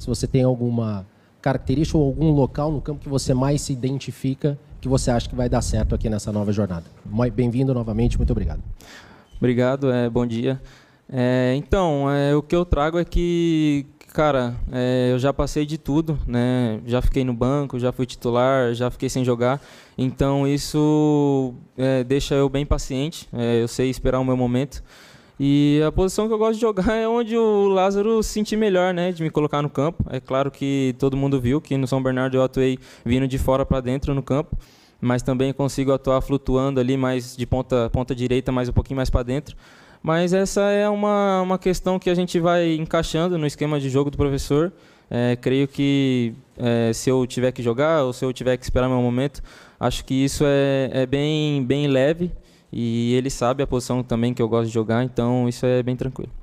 Se você tem alguma característica ou algum local no campo que você mais se identifica, que você acha que vai dar certo aqui nessa nova jornada. Bem-vindo novamente, muito obrigado. Obrigado, é, bom dia. É, então, é, o que eu trago é que, cara, é, eu já passei de tudo, né? Já fiquei no banco, já fui titular, já fiquei sem jogar. Então, isso é, deixa eu bem paciente, é, eu sei esperar o meu momento. E a posição que eu gosto de jogar é onde o Lázaro se sentir melhor, né? De me colocar no campo. É claro que todo mundo viu que no São Bernardo eu atuei vindo de fora para dentro no campo mas também consigo atuar flutuando ali mais de ponta, ponta direita, mais um pouquinho mais para dentro. Mas essa é uma, uma questão que a gente vai encaixando no esquema de jogo do professor. É, creio que é, se eu tiver que jogar ou se eu tiver que esperar meu momento, acho que isso é, é bem, bem leve. E ele sabe a posição também que eu gosto de jogar, então isso é bem tranquilo.